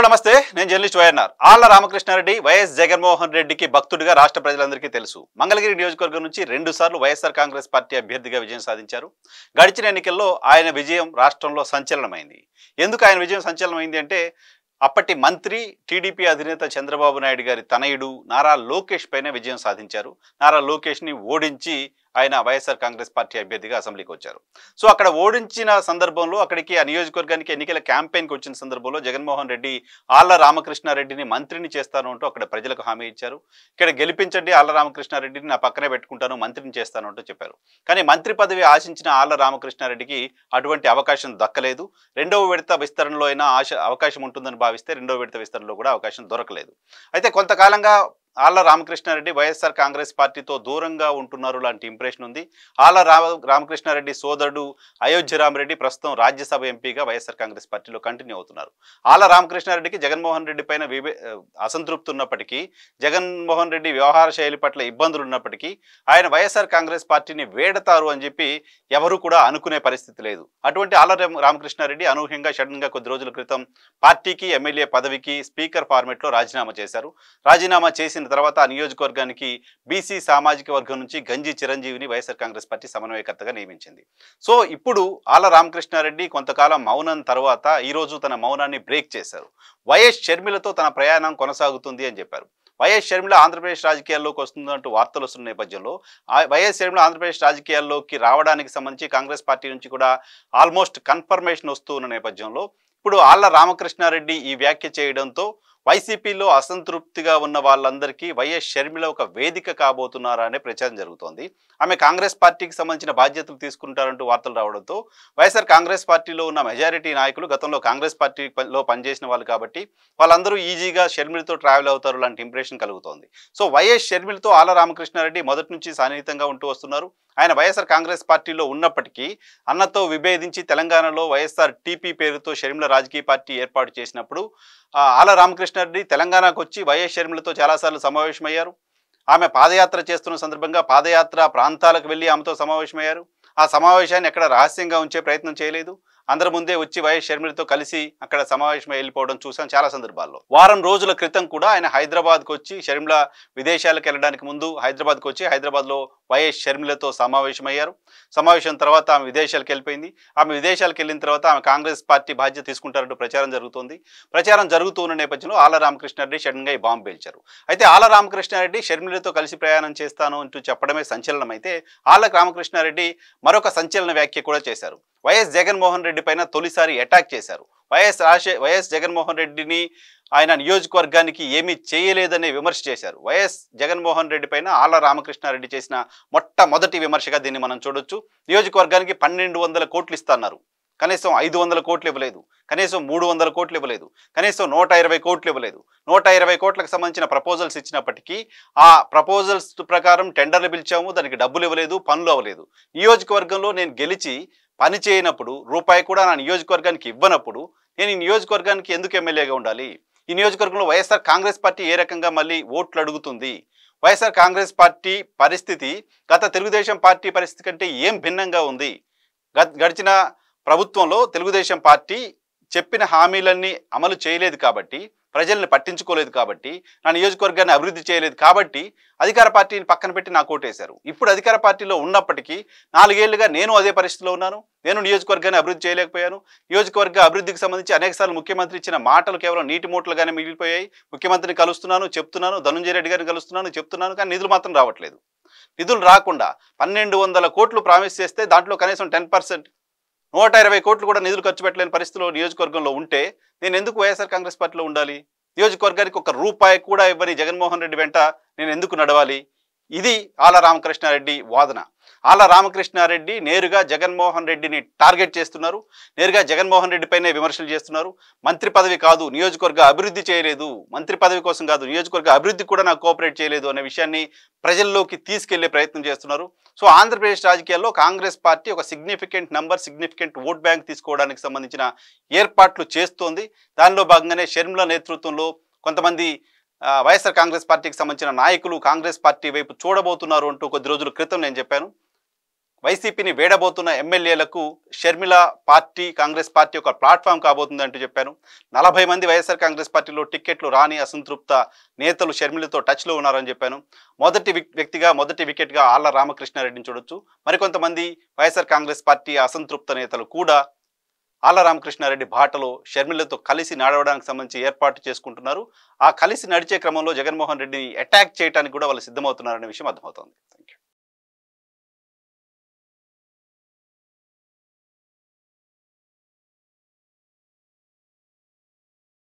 hello నమస్తే నేను journalist YNR ఆళ్ళ రామకృష్ణారెడ్డి వైఎస్ జగన్మోహన్ రెడ్డికి భక్తుడిగా రాష్ట్ర ప్రజలందరికీ తెలుసు మంగళగిరి నియోజకవర్గం నుంచి రెండు సార్లు వైఎస్ఆర్ కాంగ్రెస్ పార్టీ అభ్యర్థిగా విజయం సాధించారు గడిచిన ఎన్నికల్లో ఆయన విజయం రాష్ట్రంలో సంచలనమైంది ఎందుకు ఆయన విజయం సంచలనమైంది అంటే అప్పటి మంత్రి టీడీపీ అధినేత చంద్రబాబు నాయుడు గారి తనయుడు నారా లోకేష్ పైన విజయం సాధించారు నారా లోకేష్ని ఓడించి ఆయన వైఎస్ఆర్ కాంగ్రెస్ పార్టీ అభ్యర్థిగా అసెంబ్లీకి వచ్చారు సో అక్కడ ఓడించిన సందర్భంలో అక్కడికి ఆ నియోజకవర్గానికి ఎన్నికల క్యాంపెయిన్కి వచ్చిన సందర్భంలో జగన్మోహన్ రెడ్డి ఆళ్ల రామకృష్ణారెడ్డిని మంత్రిని చేస్తాను అంటూ అక్కడ ప్రజలకు హామీ ఇచ్చారు ఇక్కడ గెలిపించండి ఆళ్ళ రామకృష్ణారెడ్డిని నా పక్కనే పెట్టుకుంటాను మంత్రిని చేస్తాను అంటూ చెప్పారు కానీ మంత్రి పదవి ఆశించిన ఆళ్ళ రామకృష్ణారెడ్డికి అటువంటి అవకాశం దక్కలేదు రెండవ విడత విస్తరణలో అయినా ఆశ అవకాశం ఉంటుందని భావిస్తే రెండవ విడత విస్తరణలో కూడా అవకాశం దొరకలేదు అయితే కొంతకాలంగా ఆళ్ళ రామకృష్ణారెడ్డి వైఎస్ఆర్ కాంగ్రెస్ పార్టీతో దూరంగా ఉంటున్నారు లాంటి ఇంప్రెషన్ ఉంది ఆళ్ళ రామకృష్ణారెడ్డి సోదరుడు అయోధ్య రామరెడ్డి ప్రస్తుతం రాజ్యసభ ఎంపీగా వైఎస్ఆర్ కాంగ్రెస్ పార్టీలో కంటిన్యూ అవుతున్నారు ఆళ్ళ రామకృష్ణారెడ్డికి జగన్మోహన్ రెడ్డి పైన అసంతృప్తి ఉన్నప్పటికీ జగన్మోహన్ రెడ్డి వ్యవహార శైలి పట్ల ఇబ్బందులు ఉన్నప్పటికీ ఆయన వైఎస్ఆర్ కాంగ్రెస్ పార్టీని వేడతారు అని చెప్పి ఎవరు కూడా అనుకునే పరిస్థితి లేదు అటువంటి ఆళ్ళ రామకృష్ణారెడ్డి అనూహ్యంగా గా కొద్ది రోజుల క్రితం పార్టీకి ఎమ్మెల్యే పదవికి స్పీకర్ లో రాజీనామా చేశారు రాజీనామా చేసిన గెలిచిన తర్వాత ఆ నియోజకవర్గానికి బీసీ సామాజిక వర్గం నుంచి గంజి చిరంజీవిని వైఎస్ఆర్ కాంగ్రెస్ పార్టీ సమన్వయకర్తగా నియమించింది సో ఇప్పుడు ఆల రామకృష్ణారెడ్డి కొంతకాలం మౌనం తర్వాత ఈరోజు తన మౌనాన్ని బ్రేక్ చేశారు వైఎస్ షర్మిలతో తన ప్రయాణం కొనసాగుతుంది అని చెప్పారు వైఎస్ షర్మిల ఆంధ్రప్రదేశ్ రాజకీయాల్లోకి వస్తుందంటూ వార్తలు వస్తున్న నేపథ్యంలో వైఎస్ షర్మిల ఆంధ్రప్రదేశ్ రాజకీయాల్లోకి రావడానికి సంబంధించి కాంగ్రెస్ పార్టీ నుంచి కూడా ఆల్మోస్ట్ కన్ఫర్మేషన్ వస్తూ ఉన్న నేపథ్యంలో ఇప్పుడు ఆళ్ల రామకృష్ణారెడ్డి ఈ వ్యాఖ్య చేయడంతో వైసీపీలో అసంతృప్తిగా ఉన్న వాళ్ళందరికీ వైఎస్ షర్మిల ఒక వేదిక కాబోతున్నారా అనే ప్రచారం జరుగుతోంది ఆమె కాంగ్రెస్ పార్టీకి సంబంధించిన బాధ్యతలు తీసుకుంటారంటూ వార్తలు రావడంతో వైఎస్ఆర్ కాంగ్రెస్ పార్టీలో ఉన్న మెజారిటీ నాయకులు గతంలో కాంగ్రెస్ పార్టీలో పనిచేసిన వాళ్ళు కాబట్టి వాళ్ళందరూ ఈజీగా షర్మిలతో ట్రావెల్ అవుతారు లాంటి ఇంప్రెషన్ కలుగుతోంది సో వైఎస్ షర్మిలతో ఆల రామకృష్ణారెడ్డి మొదటి నుంచి సన్నిహితంగా ఉంటూ వస్తున్నారు ఆయన వైఎస్ఆర్ కాంగ్రెస్ పార్టీలో ఉన్నప్పటికీ అన్నతో విభేదించి తెలంగాణలో వైఎస్ఆర్ టీపీ పేరుతో షర్మిల రాజకీయ పార్టీ ఏర్పాటు చేసినప్పుడు ఆల రామకృష్ణ కృష్ణ రెడ్డి తెలంగాణకు వచ్చి వైఎస్ షర్మిలతో చాలాసార్లు సమావేశమయ్యారు ఆమె పాదయాత్ర చేస్తున్న సందర్భంగా పాదయాత్ర ప్రాంతాలకు వెళ్ళి ఆమెతో సమావేశమయ్యారు ఆ సమావేశాన్ని ఎక్కడ రహస్యంగా ఉంచే ప్రయత్నం చేయలేదు అందరి ముందే వచ్చి వైఎస్ షర్మిలతో కలిసి అక్కడ సమావేశమై వెళ్ళిపోవడం చూసాం చాలా సందర్భాల్లో వారం రోజుల క్రితం కూడా ఆయన హైదరాబాద్కు వచ్చి షర్మిల విదేశాలకు వెళ్ళడానికి ముందు హైదరాబాద్కు వచ్చి హైదరాబాద్లో వైఎస్ షర్మిలతో సమావేశమయ్యారు సమావేశం తర్వాత ఆమె విదేశాలకు వెళ్ళిపోయింది ఆమె విదేశాలకు వెళ్ళిన తర్వాత ఆమె కాంగ్రెస్ పార్టీ బాధ్యత తీసుకుంటారంటూ ప్రచారం జరుగుతోంది ప్రచారం జరుగుతున్న నేపథ్యంలో ఆల రామకృష్ణారెడ్డి సడన్గా ఈ బాంబు పేల్చారు అయితే ఆల రామకృష్ణారెడ్డి షర్మిలతో కలిసి ప్రయాణం చేస్తాను అంటూ చెప్పడమే సంచలనం అయితే ఆల రామకృష్ణారెడ్డి మరొక సంచలన వ్యాఖ్య కూడా చేశారు వైఎస్ జగన్మోహన్ రెడ్డి పైన తొలిసారి అటాక్ చేశారు వైఎస్ రాజశే వైఎస్ జగన్మోహన్ రెడ్డిని ఆయన నియోజకవర్గానికి ఏమీ చేయలేదనే విమర్శ చేశారు వైఎస్ జగన్మోహన్ రెడ్డి పైన ఆళ్ళ రామకృష్ణారెడ్డి చేసిన మొట్టమొదటి విమర్శగా దీన్ని మనం చూడొచ్చు నియోజకవర్గానికి పన్నెండు వందల కోట్లు ఇస్తున్నారు కనీసం ఐదు వందల కోట్లు ఇవ్వలేదు కనీసం మూడు వందల కోట్లు ఇవ్వలేదు కనీసం నూట ఇరవై కోట్లు ఇవ్వలేదు నూట ఇరవై కోట్లకు సంబంధించిన ప్రపోజల్స్ ఇచ్చినప్పటికీ ఆ ప్రపోజల్స్ ప్రకారం టెండర్లు పిలిచాము దానికి డబ్బులు ఇవ్వలేదు పనులు అవ్వలేదు నియోజకవర్గంలో నేను గెలిచి పని చేయనప్పుడు రూపాయి కూడా నా నియోజకవర్గానికి ఇవ్వనప్పుడు నేను ఈ నియోజకవర్గానికి ఎందుకు ఎమ్మెల్యేగా ఉండాలి ఈ నియోజకవర్గంలో వైఎస్ఆర్ కాంగ్రెస్ పార్టీ ఏ రకంగా మళ్ళీ ఓట్లు అడుగుతుంది వైఎస్ఆర్ కాంగ్రెస్ పార్టీ పరిస్థితి గత తెలుగుదేశం పార్టీ పరిస్థితి కంటే ఏం భిన్నంగా ఉంది గడిచిన ప్రభుత్వంలో తెలుగుదేశం పార్టీ చెప్పిన హామీలన్నీ అమలు చేయలేదు కాబట్టి ప్రజల్ని పట్టించుకోలేదు కాబట్టి నా నియోజకవర్గాన్ని అభివృద్ధి చేయలేదు కాబట్టి అధికార పార్టీని పక్కన పెట్టి నాకు ఓటేశారు ఇప్పుడు అధికార పార్టీలో ఉన్నప్పటికీ నాలుగేళ్లుగా నేను అదే పరిస్థితిలో ఉన్నాను నేను నియోజకవర్గాన్ని అభివృద్ధి చేయలేకపోయాను నియోజకవర్గ అభివృద్ధికి సంబంధించి అనేకసార్లు ముఖ్యమంత్రి ఇచ్చిన మాటలు కేవలం నీటి మూటలుగానే మిగిలిపోయాయి ముఖ్యమంత్రిని కలుస్తున్నాను చెప్తున్నాను ధనుంజయ రెడ్డి గారిని కలుస్తున్నాను చెప్తున్నాను కానీ నిధులు మాత్రం రావట్లేదు నిధులు రాకుండా పన్నెండు వందల కోట్లు ప్రామిస్ చేస్తే దాంట్లో కనీసం టెన్ పర్సెంట్ నూట ఇరవై కోట్లు కూడా నిధులు ఖర్చు పెట్టలేని పరిస్థితిలో నియోజకవర్గంలో ఉంటే నేను ఎందుకు వైఎస్ఆర్ కాంగ్రెస్ పార్టీలో ఉండాలి నియోజకవర్గానికి ఒక రూపాయి కూడా ఇవ్వని జగన్మోహన్ రెడ్డి వెంట నేను ఎందుకు నడవాలి ఇది ఆల రామకృష్ణారెడ్డి వాదన ఆళ్ళ రామకృష్ణారెడ్డి నేరుగా జగన్మోహన్ రెడ్డిని టార్గెట్ చేస్తున్నారు నేరుగా జగన్మోహన్ రెడ్డిపైనే విమర్శలు చేస్తున్నారు మంత్రి పదవి కాదు నియోజకవర్గ అభివృద్ధి చేయలేదు మంత్రి పదవి కోసం కాదు నియోజకవర్గ అభివృద్ధి కూడా నాకు కోఆపరేట్ చేయలేదు అనే విషయాన్ని ప్రజల్లోకి తీసుకెళ్లే ప్రయత్నం చేస్తున్నారు సో ఆంధ్రప్రదేశ్ రాజకీయాల్లో కాంగ్రెస్ పార్టీ ఒక significant number significant vote bank తీసుకోవడానికి సంబంధించిన ఏర్పాట్లు చేస్తోంది దానిలో భాగంగానే షర్మిల నేతృత్వంలో కొంతమంది వైఎస్ఆర్ కాంగ్రెస్ పార్టీకి సంబంధించిన నాయకులు కాంగ్రెస్ పార్టీ వైపు చూడబోతున్నారు అంటూ కొద్ది రోజుల క్రితం నేను చెప్పాను వైసీపీని వేడబోతున్న ఎమ్మెల్యేలకు షర్మిల పార్టీ కాంగ్రెస్ పార్టీ ఒక ప్లాట్ఫామ్ కాబోతుంది అంటూ చెప్పారు నలభై మంది వైఎస్ఆర్ కాంగ్రెస్ పార్టీలో టిక్కెట్లు రాని అసంతృప్త నేతలు షర్మిలతో టచ్లో ఉన్నారని చెప్పాను మొదటి వ్యక్తిగా మొదటి వికెట్గా ఆళ్ల రామకృష్ణారెడ్డిని చూడొచ్చు మరికొంతమంది వైఎస్ఆర్ కాంగ్రెస్ పార్టీ అసంతృప్త నేతలు కూడా ఆళ్ల రామకృష్ణారెడ్డి బాటలో షర్మిలతో కలిసి నడవడానికి సంబంధించి ఏర్పాటు చేసుకుంటున్నారు ఆ కలిసి నడిచే క్రమంలో జగన్మోహన్ రెడ్డిని అటాక్ చేయడానికి కూడా వాళ్ళు సిద్ధమవుతున్నారనే విషయం అర్థమవుతుంది